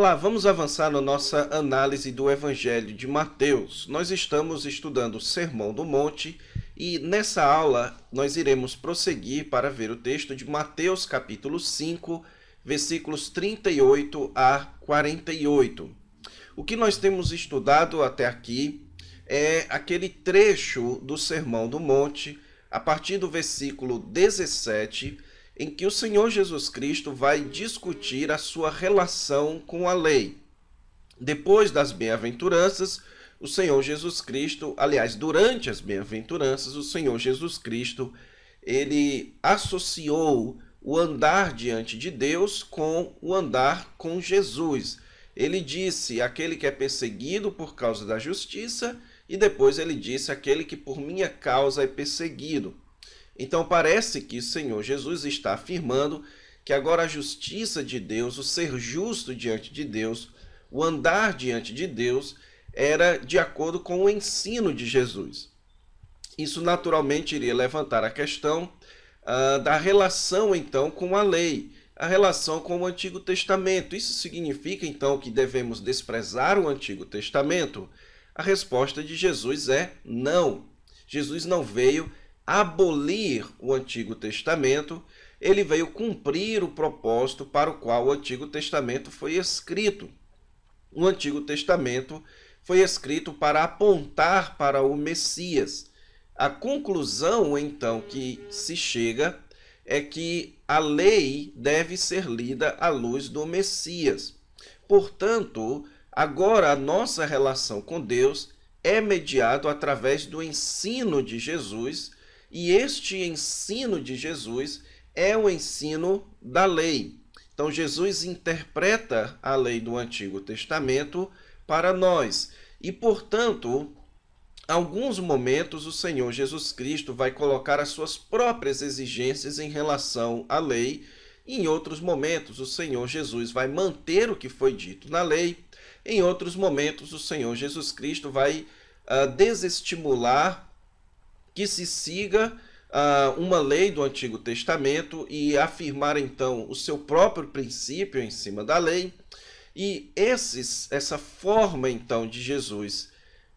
Olá, vamos avançar na nossa análise do Evangelho de Mateus. Nós estamos estudando o Sermão do Monte e nessa aula nós iremos prosseguir para ver o texto de Mateus, capítulo 5, versículos 38 a 48. O que nós temos estudado até aqui é aquele trecho do Sermão do Monte, a partir do versículo 17 em que o Senhor Jesus Cristo vai discutir a sua relação com a lei. Depois das bem-aventuranças, o Senhor Jesus Cristo, aliás, durante as bem-aventuranças, o Senhor Jesus Cristo, ele associou o andar diante de Deus com o andar com Jesus. Ele disse: aquele que é perseguido por causa da justiça, e depois ele disse: aquele que por minha causa é perseguido. Então parece que o Senhor Jesus está afirmando que agora a justiça de Deus, o ser justo diante de Deus, o andar diante de Deus, era de acordo com o ensino de Jesus. Isso naturalmente iria levantar a questão uh, da relação então com a lei, a relação com o Antigo Testamento. Isso significa então que devemos desprezar o Antigo Testamento? A resposta de Jesus é não. Jesus não veio abolir o Antigo Testamento, ele veio cumprir o propósito para o qual o Antigo Testamento foi escrito. O Antigo Testamento foi escrito para apontar para o Messias. A conclusão, então, que se chega é que a lei deve ser lida à luz do Messias. Portanto, agora a nossa relação com Deus é mediado através do ensino de Jesus e este ensino de Jesus é o ensino da lei. Então, Jesus interpreta a lei do Antigo Testamento para nós. E, portanto, alguns momentos o Senhor Jesus Cristo vai colocar as suas próprias exigências em relação à lei, em outros momentos o Senhor Jesus vai manter o que foi dito na lei, em outros momentos o Senhor Jesus Cristo vai uh, desestimular que se siga uh, uma lei do Antigo Testamento e afirmar então o seu próprio princípio em cima da lei. E esses, essa forma então de Jesus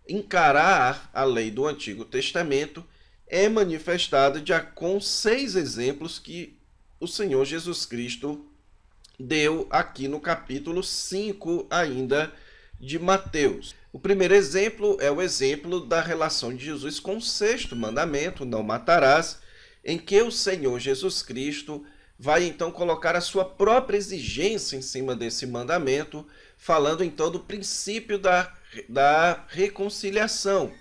encarar a lei do Antigo Testamento é manifestada já com seis exemplos que o Senhor Jesus Cristo deu aqui no capítulo 5 ainda de Mateus. O primeiro exemplo é o exemplo da relação de Jesus com o sexto mandamento, não matarás, em que o Senhor Jesus Cristo vai então colocar a sua própria exigência em cima desse mandamento, falando então do princípio da, da reconciliação.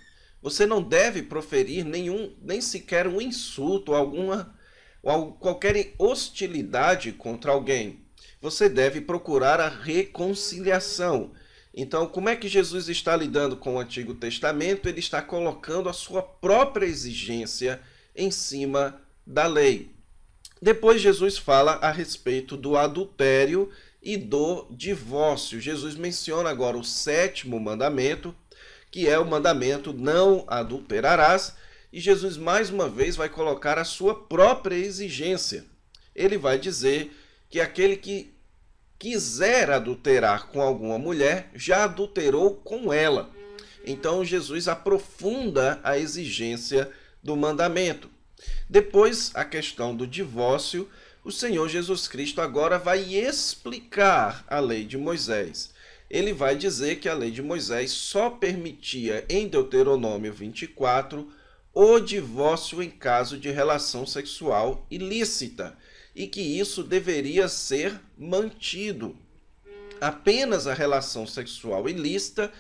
Você não deve proferir nenhum, nem sequer um insulto, alguma ou qualquer hostilidade contra alguém. Você deve procurar a reconciliação. Então, como é que Jesus está lidando com o Antigo Testamento? Ele está colocando a sua própria exigência em cima da lei. Depois, Jesus fala a respeito do adultério e do divórcio. Jesus menciona agora o sétimo mandamento, que é o mandamento não adulterarás, e Jesus mais uma vez vai colocar a sua própria exigência. Ele vai dizer que aquele que quiser adulterar com alguma mulher, já adulterou com ela. Então Jesus aprofunda a exigência do mandamento. Depois, a questão do divórcio, o Senhor Jesus Cristo agora vai explicar a lei de Moisés. Ele vai dizer que a lei de Moisés só permitia, em Deuteronômio 24, o divórcio em caso de relação sexual ilícita e que isso deveria ser mantido. Apenas a relação sexual ilícita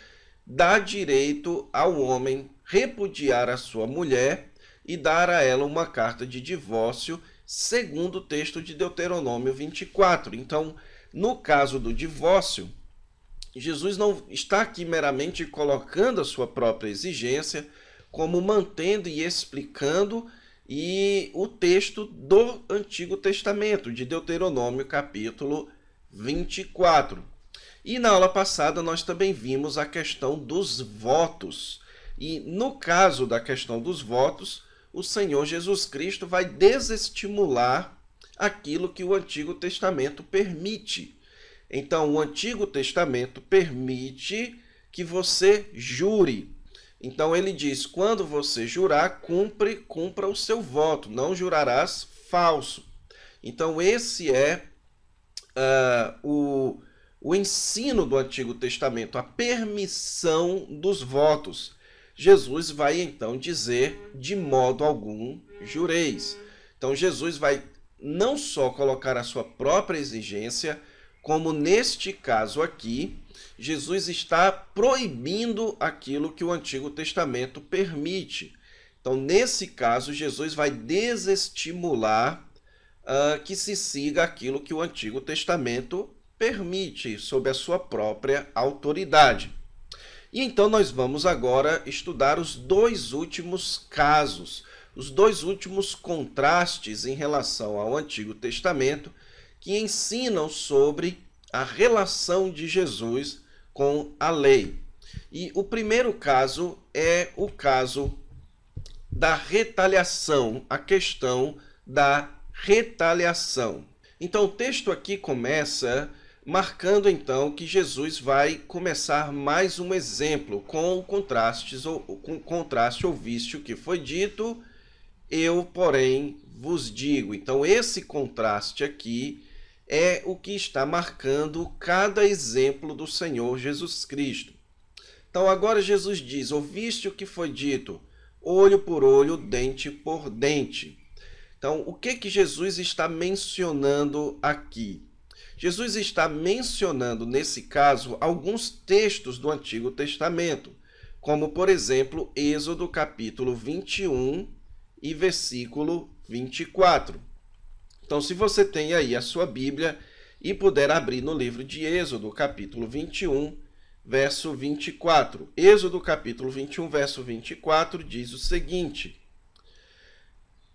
dá direito ao homem repudiar a sua mulher e dar a ela uma carta de divórcio, segundo o texto de Deuteronômio 24. Então, no caso do divórcio, Jesus não está aqui meramente colocando a sua própria exigência, como mantendo e explicando e o texto do Antigo Testamento, de Deuteronômio, capítulo 24. E na aula passada nós também vimos a questão dos votos. E no caso da questão dos votos, o Senhor Jesus Cristo vai desestimular aquilo que o Antigo Testamento permite. Então, o Antigo Testamento permite que você jure, então ele diz: quando você jurar, cumpre, cumpra o seu voto, não jurarás falso. Então esse é uh, o, o ensino do Antigo Testamento, a permissão dos votos. Jesus vai então dizer: de modo algum jureis. Então Jesus vai não só colocar a sua própria exigência, como neste caso aqui, Jesus está proibindo aquilo que o Antigo Testamento permite. Então, nesse caso, Jesus vai desestimular uh, que se siga aquilo que o Antigo Testamento permite, sob a sua própria autoridade. E então, nós vamos agora estudar os dois últimos casos, os dois últimos contrastes em relação ao Antigo Testamento que ensinam sobre a relação de Jesus com a lei. E o primeiro caso é o caso da retaliação, a questão da retaliação. Então o texto aqui começa marcando então que Jesus vai começar mais um exemplo com contrastes ou com contraste ou o que foi dito, eu, porém, vos digo. Então esse contraste aqui é o que está marcando cada exemplo do Senhor Jesus Cristo. Então agora Jesus diz: Ouviste o que foi dito, olho por olho, dente por dente. Então, o que que Jesus está mencionando aqui? Jesus está mencionando nesse caso alguns textos do Antigo Testamento, como por exemplo, Êxodo capítulo 21 e versículo 24. Então, se você tem aí a sua Bíblia e puder abrir no livro de Êxodo, capítulo 21, verso 24. Êxodo, capítulo 21, verso 24, diz o seguinte: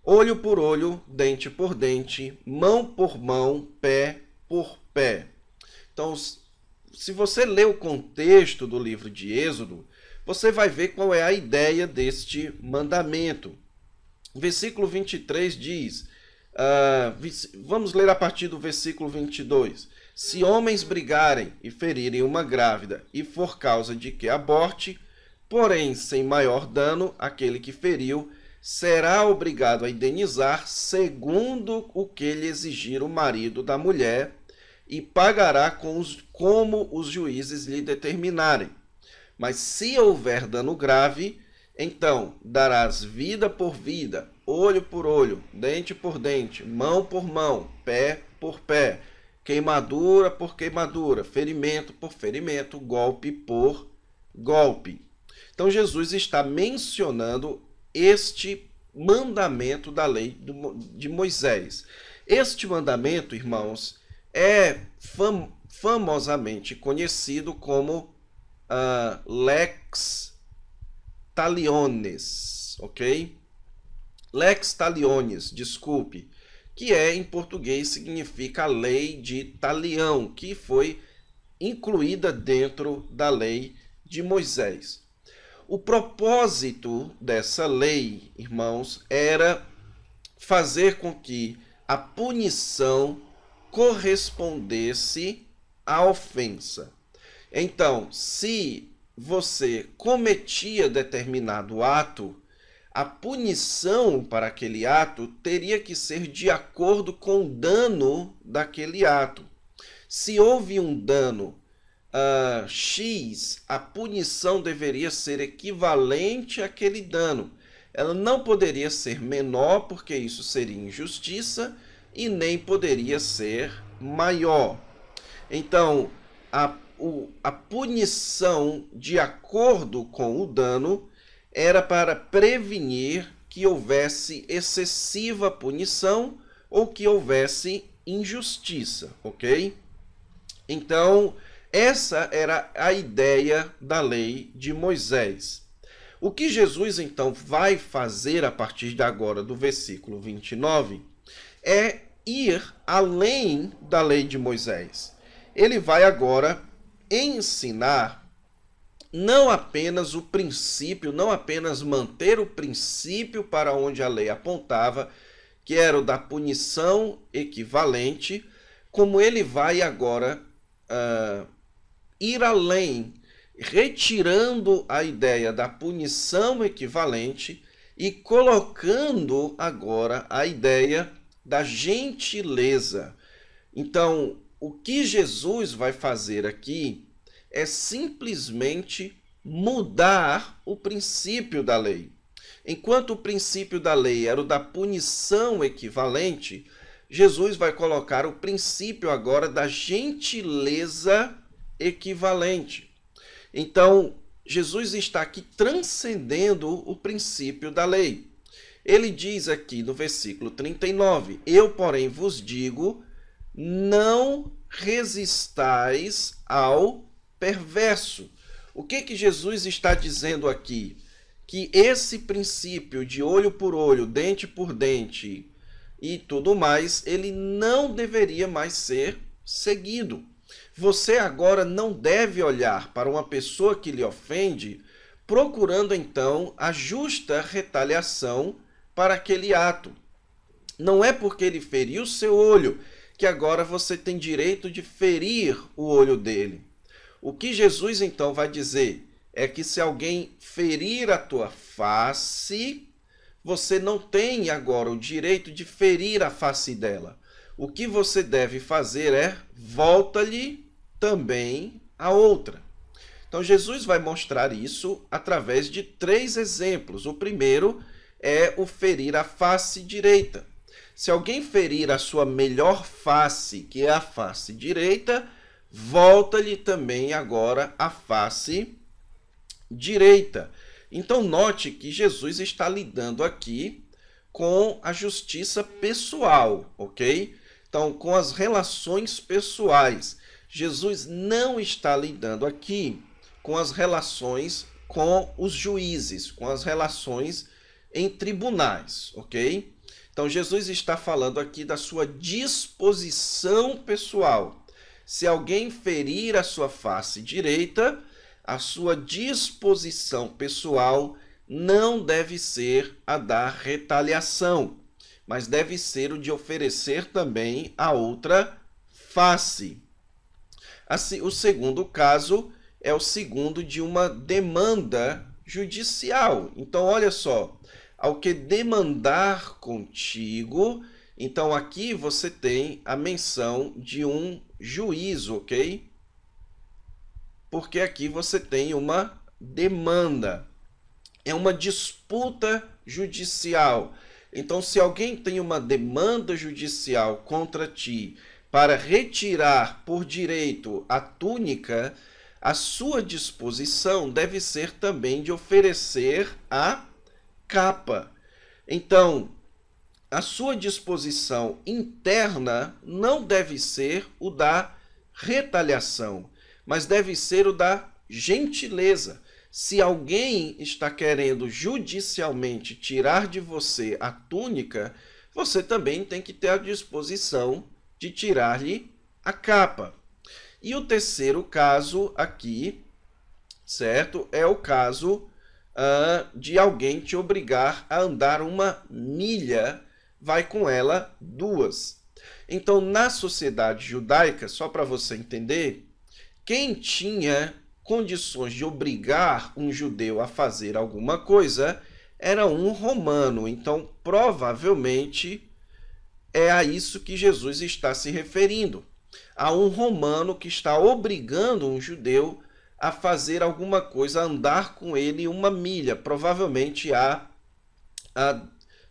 Olho por olho, dente por dente, mão por mão, pé por pé. Então, se você lê o contexto do livro de Êxodo, você vai ver qual é a ideia deste mandamento. Versículo 23 diz: Uh, vamos ler a partir do versículo 22. Se homens brigarem e ferirem uma grávida, e for causa de que aborte, porém sem maior dano, aquele que feriu será obrigado a indenizar segundo o que lhe exigir o marido da mulher e pagará com os, como os juízes lhe determinarem. Mas se houver dano grave, então darás vida por vida, olho por olho, dente por dente, mão por mão, pé por pé, queimadura por queimadura, ferimento por ferimento, golpe por golpe. Então Jesus está mencionando este mandamento da lei de Moisés. Este mandamento, irmãos, é fam famosamente conhecido como uh, lex taliones, ok? Lex Taliones, desculpe, que é em português significa a lei de Talião, que foi incluída dentro da lei de Moisés. O propósito dessa lei, irmãos, era fazer com que a punição correspondesse à ofensa. Então, se você cometia determinado ato, a punição para aquele ato teria que ser de acordo com o dano daquele ato. Se houve um dano uh, X, a punição deveria ser equivalente àquele dano. Ela não poderia ser menor, porque isso seria injustiça, e nem poderia ser maior. Então, a, o, a punição de acordo com o dano era para prevenir que houvesse excessiva punição ou que houvesse injustiça, ok? Então, essa era a ideia da lei de Moisés. O que Jesus então vai fazer a partir de agora, do versículo 29, é ir além da lei de Moisés. Ele vai agora ensinar não apenas o princípio, não apenas manter o princípio para onde a lei apontava, que era o da punição equivalente, como ele vai agora uh, ir além, retirando a ideia da punição equivalente e colocando agora a ideia da gentileza. Então, o que Jesus vai fazer aqui é simplesmente mudar o princípio da lei. Enquanto o princípio da lei era o da punição equivalente, Jesus vai colocar o princípio agora da gentileza equivalente. Então, Jesus está aqui transcendendo o princípio da lei. Ele diz aqui no versículo 39: Eu, porém, vos digo, não resistais ao perverso. O que que Jesus está dizendo aqui? Que esse princípio de olho por olho, dente por dente e tudo mais, ele não deveria mais ser seguido. Você agora não deve olhar para uma pessoa que lhe ofende, procurando então a justa retaliação para aquele ato. Não é porque ele feriu seu olho que agora você tem direito de ferir o olho dele. O que Jesus então vai dizer é que se alguém ferir a tua face, você não tem agora o direito de ferir a face dela. O que você deve fazer é volta-lhe também a outra. Então Jesus vai mostrar isso através de três exemplos. O primeiro é o ferir a face direita. Se alguém ferir a sua melhor face, que é a face direita, volta-lhe também agora a face direita. Então, note que Jesus está lidando aqui com a justiça pessoal, ok? Então, com as relações pessoais. Jesus não está lidando aqui com as relações com os juízes, com as relações em tribunais, ok? Então, Jesus está falando aqui da sua disposição pessoal. Se alguém ferir a sua face direita, a sua disposição pessoal não deve ser a da retaliação, mas deve ser o de oferecer também a outra face. Assim, o segundo caso é o segundo de uma demanda judicial. Então, olha só, ao que demandar contigo, então aqui você tem a menção de um juízo, ok? Porque aqui você tem uma demanda, é uma disputa judicial. Então, se alguém tem uma demanda judicial contra ti para retirar por direito a túnica, a sua disposição deve ser também de oferecer a capa. Então, a sua disposição interna não deve ser o da retaliação, mas deve ser o da gentileza. Se alguém está querendo judicialmente tirar de você a túnica, você também tem que ter a disposição de tirar-lhe a capa. E o terceiro caso aqui, certo? É o caso uh, de alguém te obrigar a andar uma milha vai com ela duas. Então, na sociedade judaica, só para você entender, quem tinha condições de obrigar um judeu a fazer alguma coisa era um romano. Então, provavelmente é a isso que Jesus está se referindo. A um romano que está obrigando um judeu a fazer alguma coisa, a andar com ele uma milha, provavelmente a, a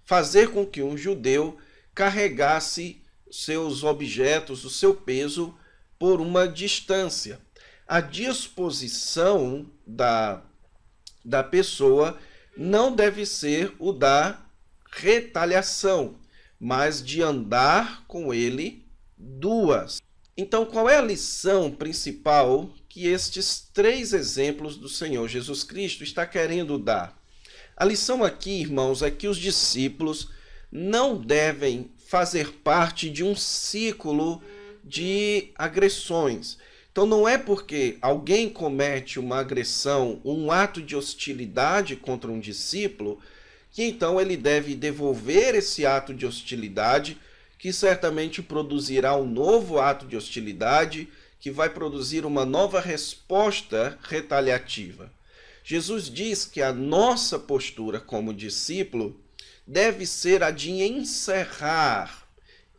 fazer com que um judeu carregasse seus objetos, o seu peso, por uma distância. A disposição da, da pessoa não deve ser o da retaliação, mas de andar com ele duas. Então, qual é a lição principal que estes três exemplos do Senhor Jesus Cristo está querendo dar? A lição aqui, irmãos, é que os discípulos não devem fazer parte de um ciclo de agressões. Então não é porque alguém comete uma agressão, um ato de hostilidade contra um discípulo, que então ele deve devolver esse ato de hostilidade, que certamente produzirá um novo ato de hostilidade, que vai produzir uma nova resposta retaliativa. Jesus diz que a nossa postura como discípulo deve ser a de encerrar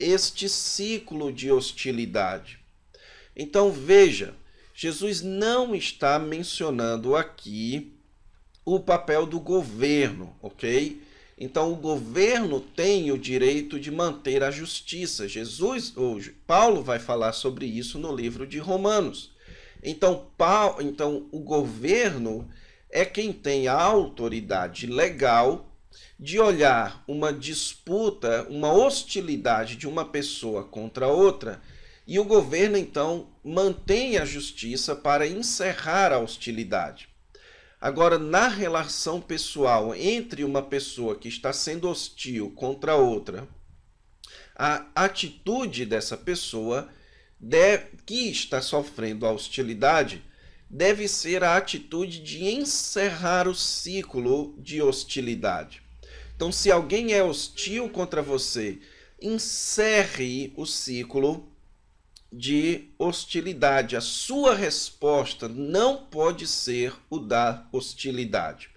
este ciclo de hostilidade. Então veja, Jesus não está mencionando aqui o papel do governo, ok? Então o governo tem o direito de manter a justiça. Jesus, ou Paulo vai falar sobre isso no livro de Romanos. Então, Paulo, então o governo é quem tem a autoridade legal de olhar uma disputa, uma hostilidade de uma pessoa contra outra, e o governo então mantém a justiça para encerrar a hostilidade. Agora, na relação pessoal entre uma pessoa que está sendo hostil contra outra, a atitude dessa pessoa que está sofrendo a hostilidade deve ser a atitude de encerrar o ciclo de hostilidade. Então, se alguém é hostil contra você, encerre o ciclo de hostilidade. A sua resposta não pode ser o da hostilidade.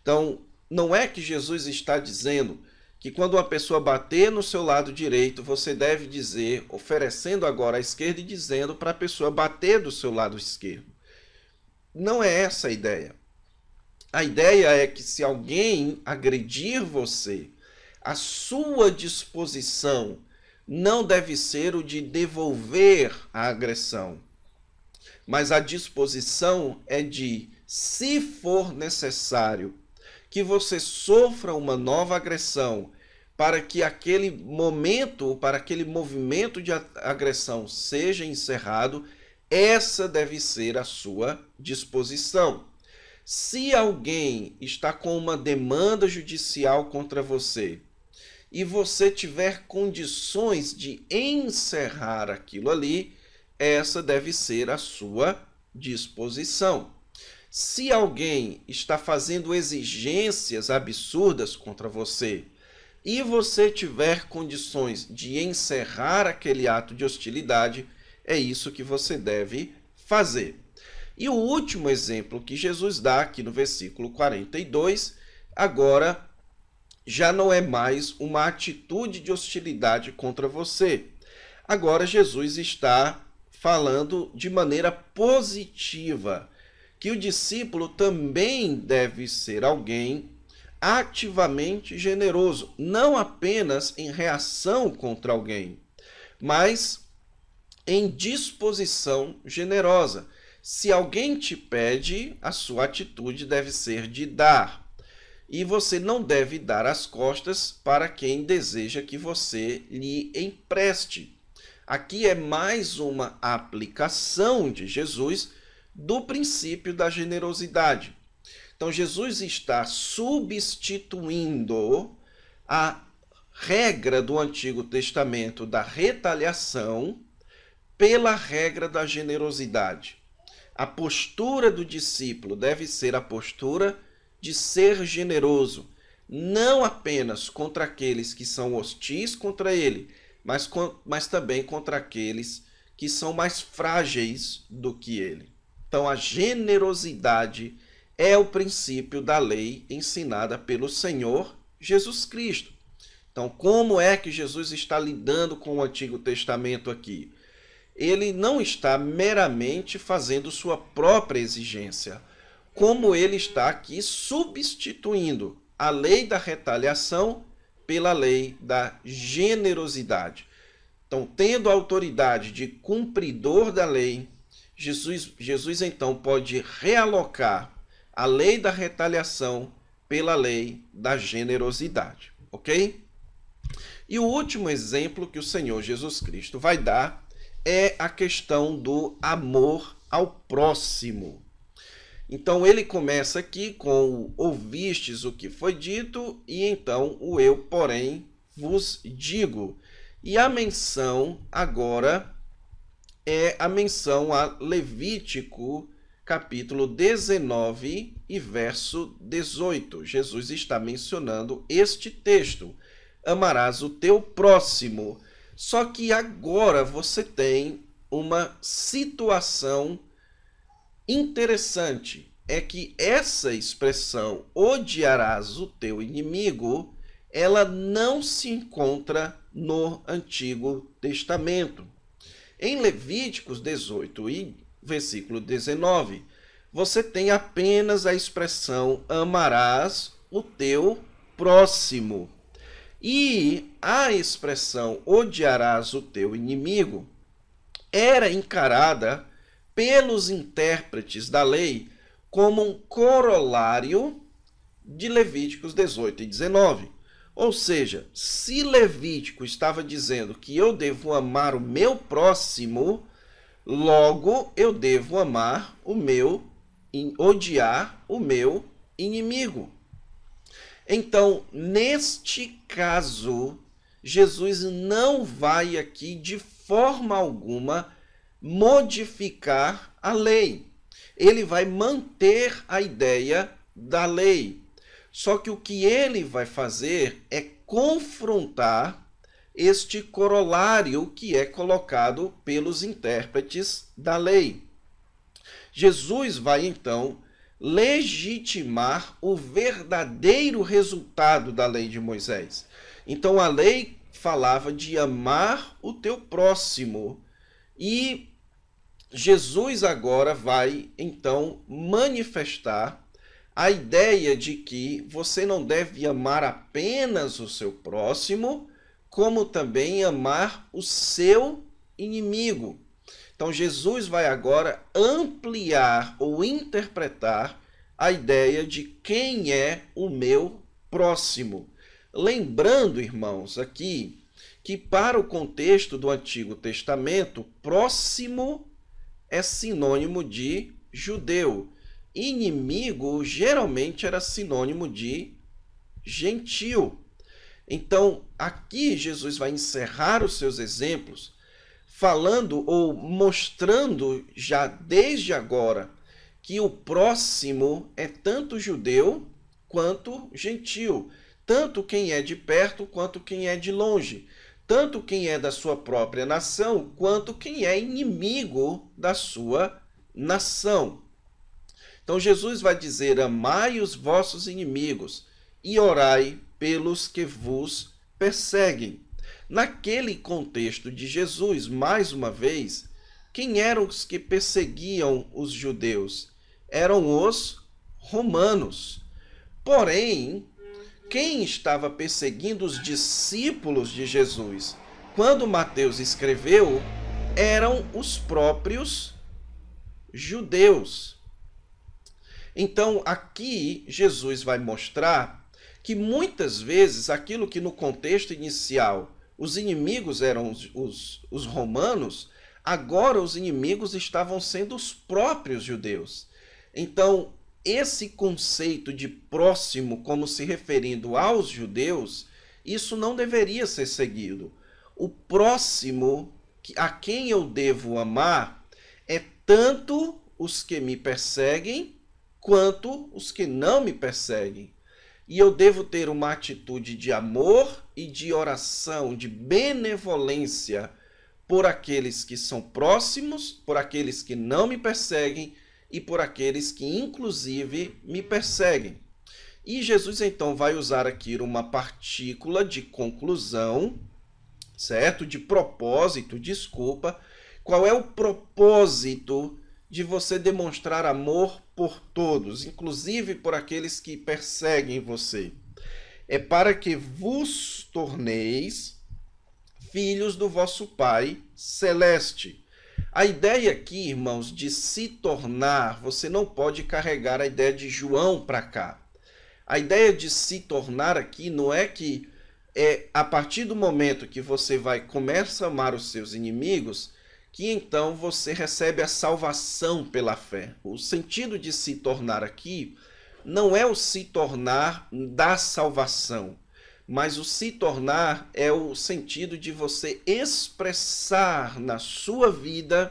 Então, não é que Jesus está dizendo que quando uma pessoa bater no seu lado direito, você deve dizer, oferecendo agora à esquerda e dizendo para a pessoa bater do seu lado esquerdo. Não é essa a ideia. A ideia é que se alguém agredir você, a sua disposição não deve ser o de devolver a agressão, mas a disposição é de, se for necessário, que você sofra uma nova agressão para que aquele momento, para aquele movimento de agressão seja encerrado essa deve ser a sua disposição. Se alguém está com uma demanda judicial contra você e você tiver condições de encerrar aquilo ali, essa deve ser a sua disposição. Se alguém está fazendo exigências absurdas contra você e você tiver condições de encerrar aquele ato de hostilidade, é isso que você deve fazer. E o último exemplo que Jesus dá aqui no versículo 42, agora já não é mais uma atitude de hostilidade contra você. Agora Jesus está falando de maneira positiva que o discípulo também deve ser alguém ativamente generoso, não apenas em reação contra alguém, mas em disposição generosa. Se alguém te pede, a sua atitude deve ser de dar. E você não deve dar as costas para quem deseja que você lhe empreste. Aqui é mais uma aplicação de Jesus do princípio da generosidade. Então, Jesus está substituindo a regra do Antigo Testamento da retaliação pela regra da generosidade. A postura do discípulo deve ser a postura de ser generoso, não apenas contra aqueles que são hostis contra ele, mas, mas também contra aqueles que são mais frágeis do que ele. Então, a generosidade é o princípio da lei ensinada pelo Senhor Jesus Cristo. Então, como é que Jesus está lidando com o Antigo Testamento aqui? ele não está meramente fazendo sua própria exigência, como ele está aqui substituindo a lei da retaliação pela lei da generosidade. Então, tendo a autoridade de cumpridor da lei, Jesus, Jesus então pode realocar a lei da retaliação pela lei da generosidade, ok? E o último exemplo que o Senhor Jesus Cristo vai dar é a questão do amor ao próximo. Então ele começa aqui com ouvistes o que foi dito e então o eu, porém, vos digo. E a menção agora é a menção a Levítico, capítulo 19 e verso 18. Jesus está mencionando este texto: Amarás o teu próximo só que agora você tem uma situação interessante. É que essa expressão odiarás o teu inimigo, ela não se encontra no Antigo Testamento. Em Levíticos 18 e versículo 19, você tem apenas a expressão amarás o teu próximo. E a expressão odiarás o teu inimigo era encarada pelos intérpretes da lei como um corolário de Levíticos 18 e 19. Ou seja, se Levítico estava dizendo que eu devo amar o meu próximo, logo eu devo amar o meu, odiar o meu inimigo. Então, neste caso, Jesus não vai aqui de forma alguma modificar a lei. Ele vai manter a ideia da lei. Só que o que ele vai fazer é confrontar este corolário que é colocado pelos intérpretes da lei. Jesus vai então legitimar o verdadeiro resultado da lei de Moisés. Então a lei falava de amar o teu próximo e Jesus agora vai então manifestar a ideia de que você não deve amar apenas o seu próximo, como também amar o seu inimigo. Então Jesus vai agora ampliar ou interpretar a ideia de quem é o meu próximo. Lembrando, irmãos, aqui que para o contexto do Antigo Testamento, próximo é sinônimo de judeu. Inimigo geralmente era sinônimo de gentil. Então, aqui Jesus vai encerrar os seus exemplos falando ou mostrando já desde agora que o próximo é tanto judeu quanto gentil, tanto quem é de perto quanto quem é de longe, tanto quem é da sua própria nação quanto quem é inimigo da sua nação. Então Jesus vai dizer: Amai os vossos inimigos e orai pelos que vos perseguem. Naquele contexto de Jesus, mais uma vez, quem eram os que perseguiam os judeus? Eram os romanos. Porém, quem estava perseguindo os discípulos de Jesus quando Mateus escreveu eram os próprios judeus. Então, aqui Jesus vai mostrar que muitas vezes aquilo que no contexto inicial os inimigos eram os, os, os romanos, agora os inimigos estavam sendo os próprios judeus. Então, esse conceito de próximo como se referindo aos judeus, isso não deveria ser seguido. O próximo a quem eu devo amar é tanto os que me perseguem quanto os que não me perseguem. E eu devo ter uma atitude de amor e de oração, de benevolência por aqueles que são próximos, por aqueles que não me perseguem e por aqueles que, inclusive, me perseguem. E Jesus então vai usar aqui uma partícula de conclusão, certo? De propósito, desculpa. Qual é o propósito de você demonstrar amor por todos, inclusive por aqueles que perseguem você. É para que vos torneis filhos do vosso Pai celeste. A ideia aqui, irmãos, de se tornar, você não pode carregar a ideia de João para cá. A ideia de se tornar aqui não é que é a partir do momento que você vai começa a amar os seus inimigos, que então você recebe a salvação pela fé. O sentido de se tornar aqui não é o se tornar da salvação, mas o se tornar é o sentido de você expressar na sua vida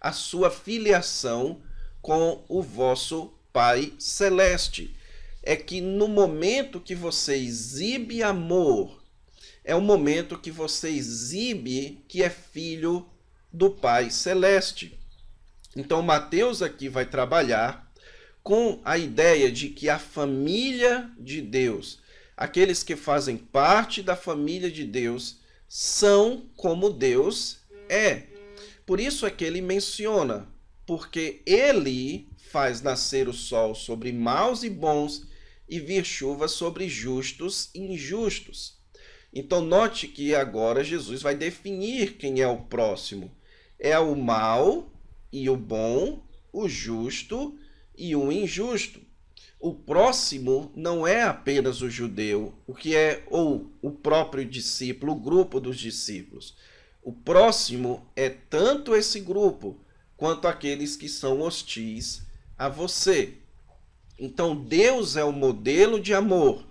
a sua filiação com o vosso Pai Celeste. É que no momento que você exibe amor, é o momento que você exibe que é filho do Pai Celeste. Então, Mateus aqui vai trabalhar com a ideia de que a família de Deus, aqueles que fazem parte da família de Deus, são como Deus é. Por isso é que ele menciona, porque ele faz nascer o sol sobre maus e bons e vir chuva sobre justos e injustos. Então, note que agora Jesus vai definir quem é o próximo é o mal e o bom, o justo e o injusto. O próximo não é apenas o judeu, o que é ou o próprio discípulo, o grupo dos discípulos. O próximo é tanto esse grupo quanto aqueles que são hostis a você. Então Deus é o modelo de amor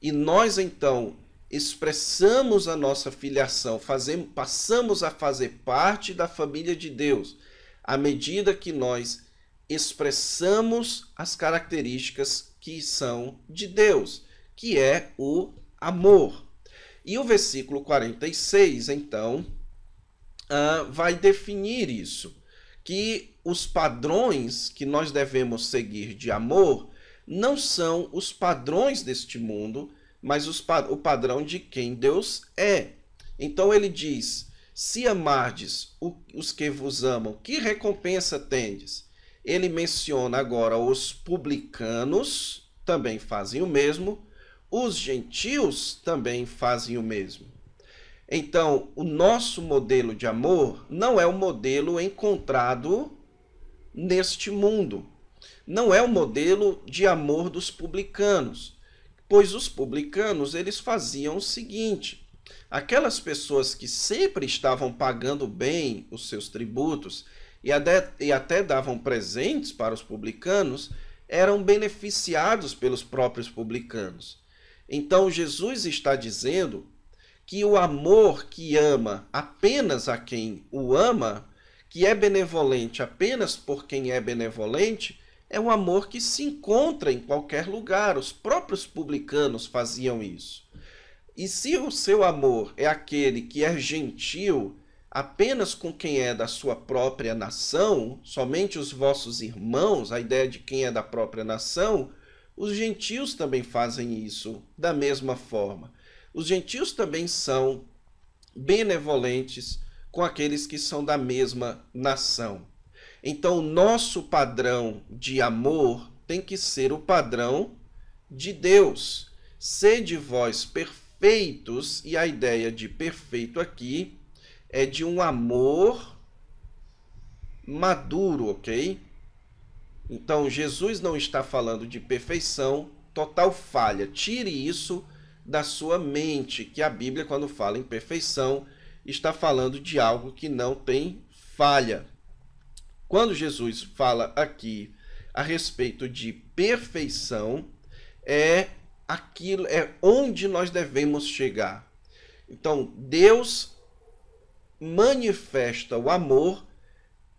e nós então expressamos a nossa filiação, fazemos, passamos a fazer parte da família de Deus à medida que nós expressamos as características que são de Deus, que é o amor. E o versículo 46, então, uh, vai definir isso, que os padrões que nós devemos seguir de amor não são os padrões deste mundo, mas os, o padrão de quem Deus é. Então ele diz: Se amardes os que vos amam, que recompensa tendes? Ele menciona agora os publicanos, também fazem o mesmo, os gentios também fazem o mesmo. Então, o nosso modelo de amor não é o modelo encontrado neste mundo. Não é o modelo de amor dos publicanos. Pois os publicanos, eles faziam o seguinte: aquelas pessoas que sempre estavam pagando bem os seus tributos e até, e até davam presentes para os publicanos, eram beneficiados pelos próprios publicanos. Então Jesus está dizendo que o amor que ama apenas a quem o ama, que é benevolente apenas por quem é benevolente, é um amor que se encontra em qualquer lugar. Os próprios publicanos faziam isso. E se o seu amor é aquele que é gentil apenas com quem é da sua própria nação, somente os vossos irmãos, a ideia de quem é da própria nação, os gentios também fazem isso da mesma forma. Os gentios também são benevolentes com aqueles que são da mesma nação. Então, o nosso padrão de amor tem que ser o padrão de Deus. Sede vós perfeitos, e a ideia de perfeito aqui é de um amor maduro, ok? Então, Jesus não está falando de perfeição, total falha. Tire isso da sua mente, que a Bíblia, quando fala em perfeição, está falando de algo que não tem falha. Quando Jesus fala aqui a respeito de perfeição, é aquilo é onde nós devemos chegar. Então, Deus manifesta o amor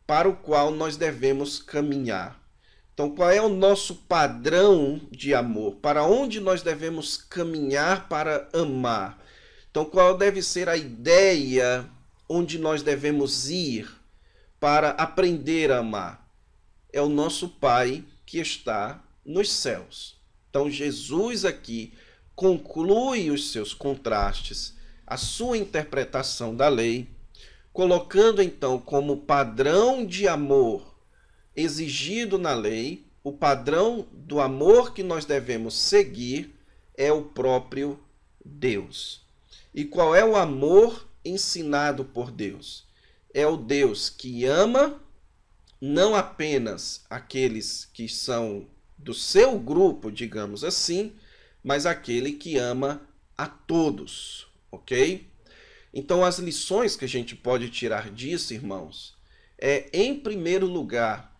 para o qual nós devemos caminhar. Então, qual é o nosso padrão de amor? Para onde nós devemos caminhar para amar? Então, qual deve ser a ideia onde nós devemos ir? para aprender a amar. É o nosso Pai que está nos céus. Então, Jesus aqui conclui os seus contrastes, a sua interpretação da lei, colocando então como padrão de amor exigido na lei, o padrão do amor que nós devemos seguir é o próprio Deus. E qual é o amor ensinado por Deus? é o Deus que ama não apenas aqueles que são do seu grupo, digamos assim, mas aquele que ama a todos, ok? Então, as lições que a gente pode tirar disso, irmãos, é, em primeiro lugar,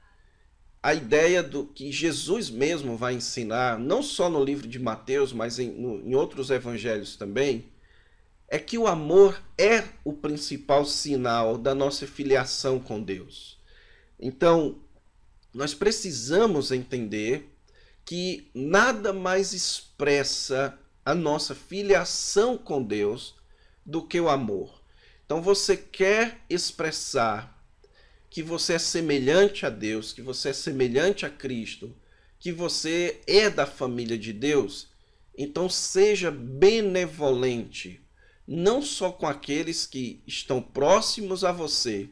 a ideia do que Jesus mesmo vai ensinar, não só no livro de Mateus, mas em, no, em outros evangelhos também, é que o amor é o principal sinal da nossa filiação com Deus. Então, nós precisamos entender que nada mais expressa a nossa filiação com Deus do que o amor. Então, você quer expressar que você é semelhante a Deus, que você é semelhante a Cristo, que você é da família de Deus, então seja benevolente não só com aqueles que estão próximos a você,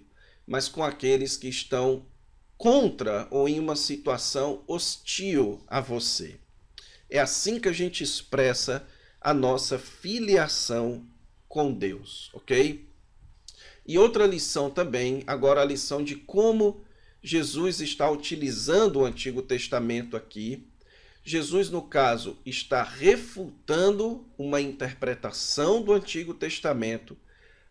mas com aqueles que estão contra ou em uma situação hostil a você. É assim que a gente expressa a nossa filiação com Deus, ok? E outra lição também, agora a lição de como Jesus está utilizando o Antigo Testamento aqui Jesus, no caso, está refutando uma interpretação do Antigo Testamento,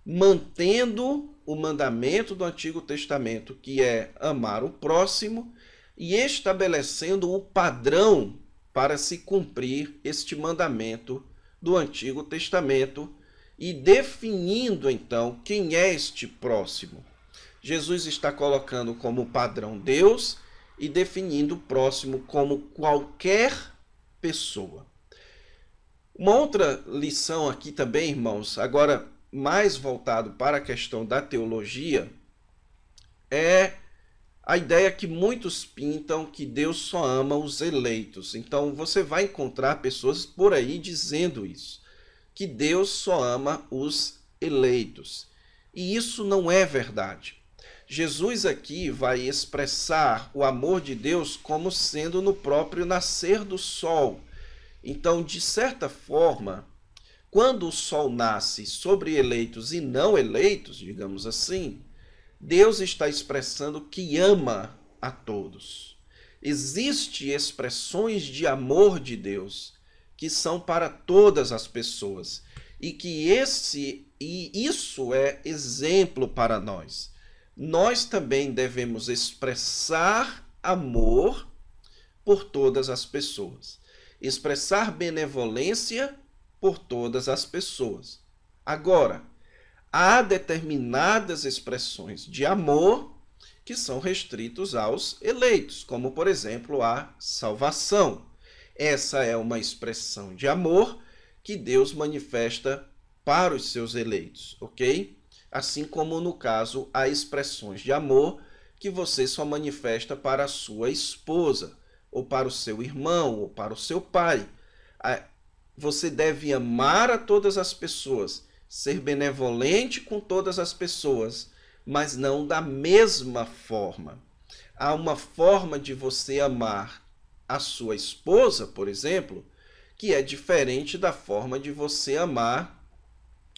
mantendo o mandamento do Antigo Testamento, que é amar o próximo, e estabelecendo o padrão para se cumprir este mandamento do Antigo Testamento e definindo então quem é este próximo. Jesus está colocando como padrão Deus e definindo o próximo como qualquer pessoa. Uma outra lição aqui também, irmãos, agora mais voltado para a questão da teologia, é a ideia que muitos pintam que Deus só ama os eleitos. Então você vai encontrar pessoas por aí dizendo isso, que Deus só ama os eleitos. E isso não é verdade. Jesus aqui vai expressar o amor de Deus como sendo no próprio nascer do sol. Então, de certa forma, quando o sol nasce sobre eleitos e não eleitos, digamos assim, Deus está expressando que ama a todos. Existem expressões de amor de Deus que são para todas as pessoas e que esse e isso é exemplo para nós nós também devemos expressar amor por todas as pessoas, expressar benevolência por todas as pessoas. Agora, há determinadas expressões de amor que são restritos aos eleitos, como por exemplo a salvação. Essa é uma expressão de amor que Deus manifesta para os seus eleitos, ok? assim como no caso há expressões de amor que você só manifesta para a sua esposa, ou para o seu irmão, ou para o seu pai. Você deve amar a todas as pessoas, ser benevolente com todas as pessoas, mas não da mesma forma. Há uma forma de você amar a sua esposa, por exemplo, que é diferente da forma de você amar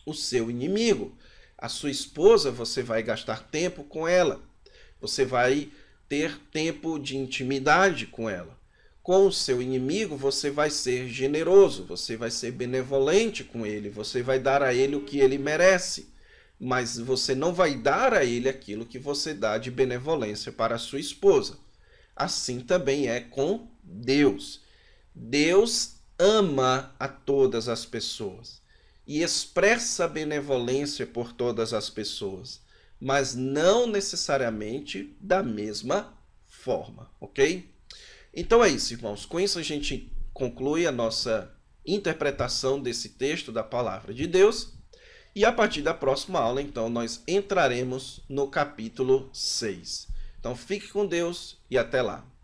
o seu inimigo. A sua esposa, você vai gastar tempo com ela. Você vai ter tempo de intimidade com ela. Com o seu inimigo, você vai ser generoso, você vai ser benevolente com ele, você vai dar a ele o que ele merece. Mas você não vai dar a ele aquilo que você dá de benevolência para a sua esposa. Assim também é com Deus. Deus ama a todas as pessoas e expressa benevolência por todas as pessoas, mas não necessariamente da mesma forma, ok? Então é isso, irmãos. Com isso a gente conclui a nossa interpretação desse texto da palavra de Deus. E a partir da próxima aula, então, nós entraremos no capítulo 6. Então fique com Deus e até lá.